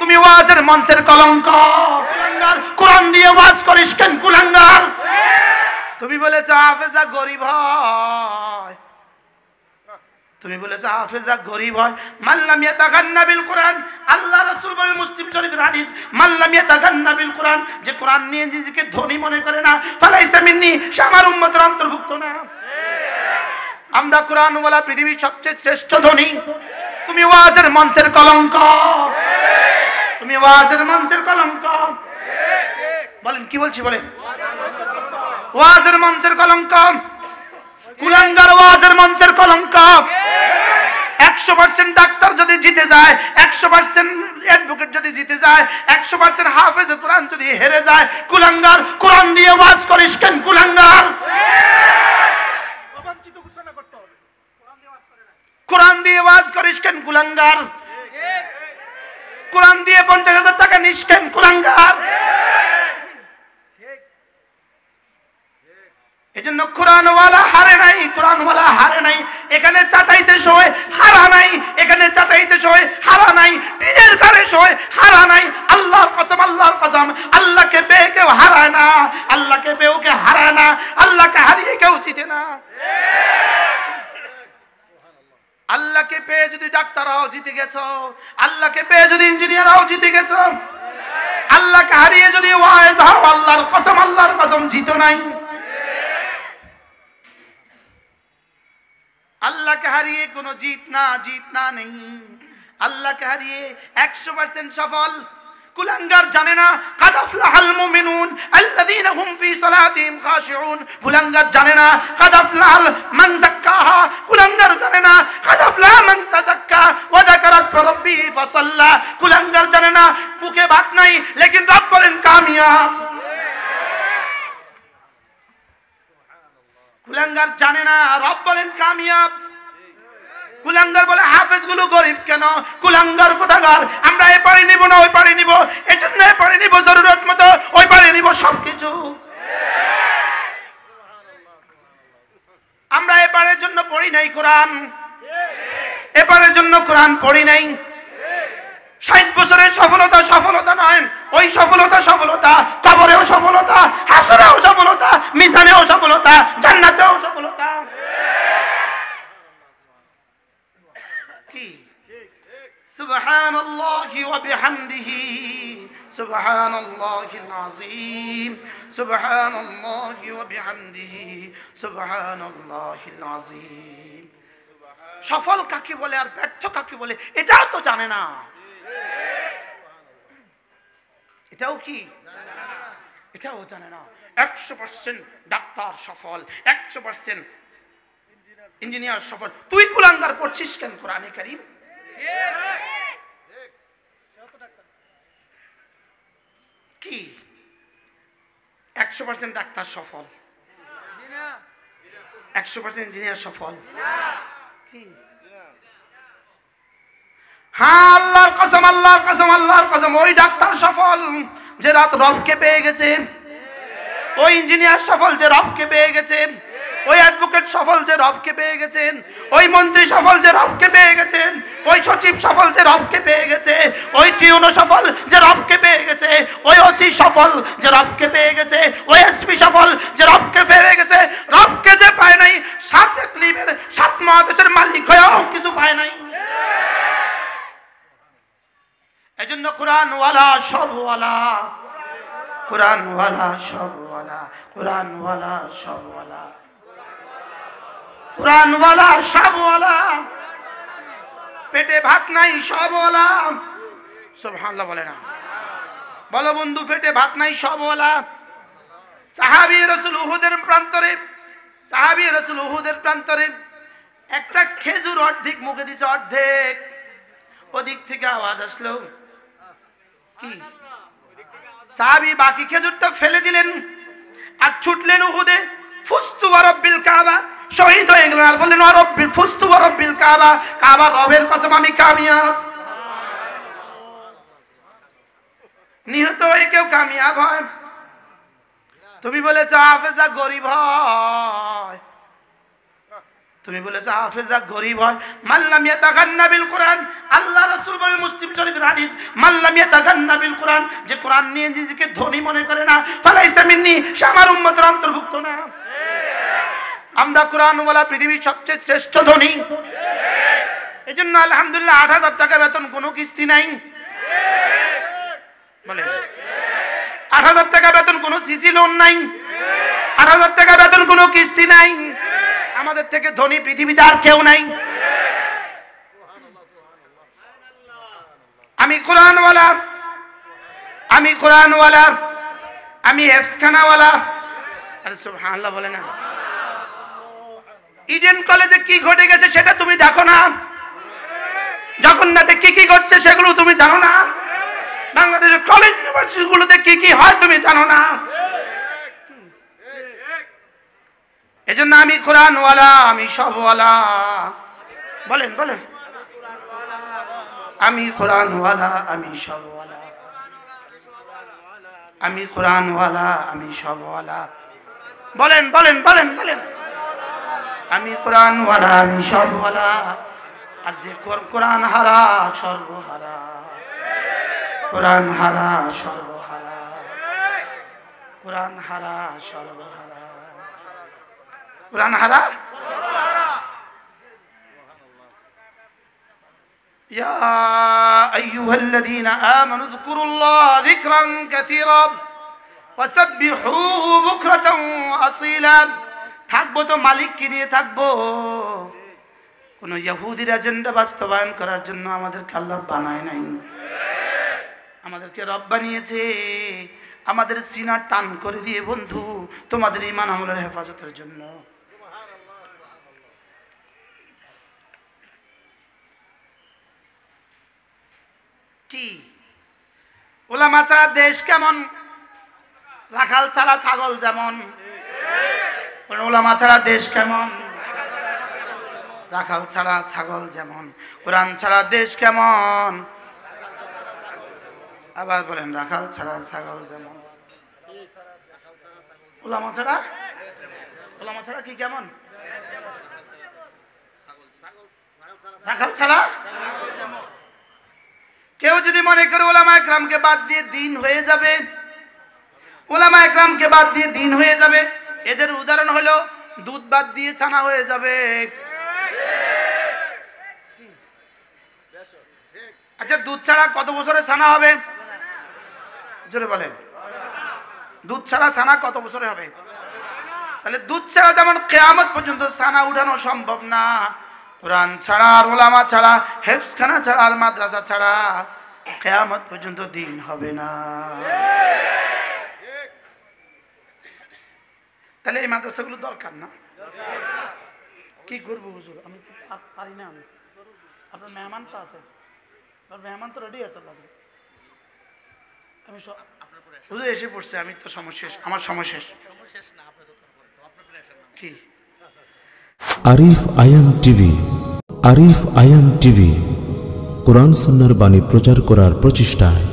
তুমি ওয়াজের মঞ্চের কলঙ্ক কোরআন দিয়ে ওয়াজ করিস কেন কুলাঙ্গার তুমি বলেছো হাফেজা গরিব হয় তুমি বলেছো হাফেজা গরিব হয় মাল্লাম ইয়াতাগান্না বিল কোরআন আল্লাহ রাসূল বলে মুসলিম শরীফের হাদিস মাল্লাম ইয়াতাগান্না বিল কোরআন যে কোরআন নিয়ে নিজেকে ধনী মনে করে না ফালাইসা মিন্নি শামার উম্মতের অন্তর্ভুক্ত না আমরা ওয়ালা পৃথিবীর সবচেয়ে শ্রেষ্ঠ ধনী তুমি ওয়াজের মঞ্চের কলঙ্ক তুমি ওয়াজের মঞ্চের কলঙ্ক বলেন কি বলছি বলেন ওয়াজের মঞ্চের কলঙ্ক কুলাঙ্গার ওয়াজের মঞ্চের কলঙ্ক একশো পার্সেন্ট ডাক্তার যদি জিতে যায় একশো পার্সেন্ট অ্যাডভোকেট যদি জিতে যায় একশো পার্সেন্ট হাফেজ কোরআন যদি হেরে যায় কুলাঙ্গার কোরআন দিয়ে ওয়াজ করিস কেন কুলাঙ্গার কোরআন দিয়ে ওয়াজ করিস কেন কুলাঙ্গার কোরআন দিয়ে পঞ্চাশ হাজার টাকা নিষ্কেন কোরআনগার এই জন্য কোরআনওয়ালা হারে নাই কোরআনওয়ালা হারে নাই এখানে চাটাইতে সয় হারা নাই এখানে চাটাইতে সয় হারা নাই টিনের ঘরে সয় হারা নাই আল্লাহর কসম আল্লাহর কসম আল্লাহকে পেয়ে কেউ হারায় না আল্লাহকে পেয়েও কেউ হারায় না আল্লাহকে হারিয়ে কেউ চিটে না আল্লাহকে পেয়ে যদি ডাক্তার হও জিতে গেছ আল্লাহকে পেয়ে যদি ইঞ্জিনিয়ার হও জিতে গেছ আল্লাহকে হারিয়ে যদি আল্লাহর কসম আল্লাহর কসম জিত নাই আল্লাহকে হারিয়ে কোনো জিত না জিত না নেই আল্লাহকে হারিয়ে একশো পার্সেন্ট সফল কুলাঙ্গার জানে না কাদাফলাহাল মুমিনুন আল্লাযীনা হুম ফি সালাতিহিম খাশিউন কুলাঙ্গার জানে না কাদাফলাহাল মান যাক্কাহা কুলাঙ্গার জানে না কাদাফলাহ মান তাযাক্কা ওয়া যাকারা রাব্বি ফাসাল্লা কুলাঙ্গার জানে না মুখে ভাত নাই লেকিন রব বলেন কামিয়াব কুলাঙ্গার জানে না রব বলেন কামিয়াব কুলাঙ্গার বলে হাফেজ গুলো গরিব কেন কুলাঙ্গার কোথাকার আমরা এ পারে নিব না ওই পারে নিব এই জন্য এ পারে নিব জরুরত মতো ওই পারে নিব সবকিছু আমরা এবারের জন্য পড়ি নাই কোরআন এবারের জন্য কোরআন পড়ি নাই ষাট বছরের সফলতা সফলতা নয় ওই সফলতা সফলতা কবরেও সফলতা হাসরেও সফলতা মিজানেও সফলতা জান্নাতেও সফলতা سبحان الله وبحمده سبحان الله العظيم سبحان الله وبحمده سبحان الله العظيم সফল কাকে বলে আর ব্যর্থ কাকে বলে এটাও তো জানে না এটাও কি এটাও জানে না একশো পার্সেন্ট ডাক্তার সফল একশো পার্সেন্ট ইঞ্জিনিয়ার সফল তুই কুলাঙ্গার পড়ছিস কেন কোরআনে করিম ঠিক কি একশো পার্সেন্ট ডাক্তার সফল একশো পার্সেন্ট ইঞ্জিনিয়ার সফল হ্যাঁ আল্লাহর কসম আল্লাহর কসম আল্লাহর কসম ওই ডাক্তার সফল যে রাত রবকে পেয়ে গেছে ওই ইঞ্জিনিয়ার সফল যে রবকে পেয়ে গেছেন ওই অ্যাডভোকেট সফল যে রবকে পেয়ে গেছেন ওই মন্ত্রী সফল যে রবকে পেয়ে গেছেন ওই সচিব সফল যে রবকে পেয়ে গেছেন ওই টিউনও সফল যে রবকে পেয়ে গেছে ওই ওসি সফল যে রবকে পেয়ে গেছে ওই এসপি সফল যে রবকে পেয়ে গেছে রবকে যে পায় নাই সাত ক্লিমের সাত মহাদেশের মালিক হয়েও কিছু পায় নাই এজন্য কোরআনওয়ালা সবওয়ালা কোরআনওয়ালা সবওয়ালা কোরআনওয়ালা সবওয়ালা কোরআনওয়ালা সবওয়ালা পেটে ভাত নাই সবওয়ালা সোহান্লা বলে না বলো বন্ধু ফেটে ভাত নাই সবওয়ালা সাহাবি রসুল উহুদের প্রান্তরে সাহাবি রসুল উহুদের প্রান্তরে একটা খেজুর অর্ধেক মুখে দিছে অর্ধেক ওদিক থেকে আওয়াজ আসলো কি সাহাবি বাকি খেজুরটা ফেলে দিলেন আর ছুটলেন উহুদে ফুস্তু রব্বিল কাবা শহীদ হয়ে গেলেন আর বললেন অরব্বিল ফুস্তু রব্বিল কাবা কাবা রবের কসম আমি কামিয়াব নিহত হয়ে কেউ কামিয়াব হয় তুমি বলেছ হাফেজা গরিব হয় তুমি বলেছ হাফেজা গরিব হয় মাল্লাম ইয়াতাগান্না বিল কোরআন আল্লাহ রসুল বলে মুসলিম শরীফের হাদিস মাল্লাম ইয়াতাগান্না বিল কোরআন যে কোরআন নিয়ে নিজেকে ধনী মনে করে না ফালাইসা মিন্নি সামার উন্মতের অন্তর্ভুক্ত না আমরা কোরআনওয়ালা পৃথিবীর সবচেয়ে শ্রেষ্ঠ ধনী এই জন্য আলহামদুলিল্লাহ আট হাজার টাকা বেতন কোনো কিস্তি নাই বলেন আট হাজার টাকা বেতন কোনো সিসি লোন নাই আট হাজার টাকা বেতন কোনো কিস্তি নাই আমাদের থেকে ধনী পৃথিবীতে আর কেউ নাই আমি কোরআনওয়ালা আমি কোরআনওয়ালা আমি হেফসখানাওয়ালা আরে সব সুবহানাল্লাহ বলে না ইডেন কলেজে কি ঘটে গেছে সেটা তুমি দেখো না জগন্নাথে কি কি ঘটছে সেগুলো তুমি জানো না বাংলাদেশের কলেজ গুলোতে কি কি হয় তুমি জানো না এজন্য আমি কোরআনওয়ালা আমি সবওয়ালা বলেন বলেন আমি কোরআনওয়ালা আমি সবওয়ালা আমি কোরআনওয়ালা আমি সবওয়ালা বলেন বলেন বলেন বলেন আমি কোরআনওয়ালা আমি সবওয়ালা আর যে কোরআন হারা সর্বহারা কোরআন হারা সর্বহারা কোরআন হারা সর্বহারা কোরআন হারা يا أيها الذين آمنوا اذكروا الله ذكرا كثيرا وسبحوه بكرة وأصيلا থাকবো তো মালিক মালিককে নিয়ে থাকবো কোনো ইয়াহুদির এজেন্ডা বাস্তবায়ন করার জন্য আমাদেরকে আল্লাহ বানায় নাই আমাদেরকে রব বানিয়েছে আমাদের সিনার টান করে দিয়ে বন্ধু তোমাদের ইমান আমলের হেফাজতের জন্য কি ওলামা ছাড়া দেশ কেমন রাখাল ছাড়া ছাগল যেমন ওলামা ছাড়া দেশ কেমন রাখাল ছাড়া ছাগল যেমন কোরআন ছাড়া দেশ কেমন আবার বলেন রাখাল ছাড়া ছাগল যেমন ওলামা ছাড়া ওলামা ছাড়া কি কেমন রাখাল ছাড়া কেউ যদি মনে করে ওলামা একরামকে বাদ দিয়ে দিন হয়ে যাবে ওলামা একরামকে বাদ দিয়ে দিন হয়ে যাবে এদের উদাহরণ হলো দুধ বাদ দিয়ে ছানা হয়ে যাবে আচ্ছা দুধ ছাড়া কত বছরে ছানা হবে জোরে বলেন দুধ ছাড়া ছানা কত বছরে হবে তাহলে দুধ ছাড়া যেমন কেয়ামত পর্যন্ত ছানা উঠানো সম্ভব না কোরআন ছাড়া আর ওলামা ছাড়া হেফসখানা ছাড়া আর মাদ্রাসা ছাড়া কেয়ামত পর্যন্ত দিন হবে না তাহলে এই মাদ্রাসাগুলো দরকার না কি করবো হুজুর আমি তো পারি না আমি আপনার মেহমান তো আছে আপনার মেহমান তো রেডি আছে হুজুর এসে পড়ছে আমি তো সমস্যা আমার সমস্যা কি আরিফ আয়াম টিভি আরিফ আয়াম টিভি কোরআন সন্ন্যার বাণী প্রচার করার প্রচেষ্টায়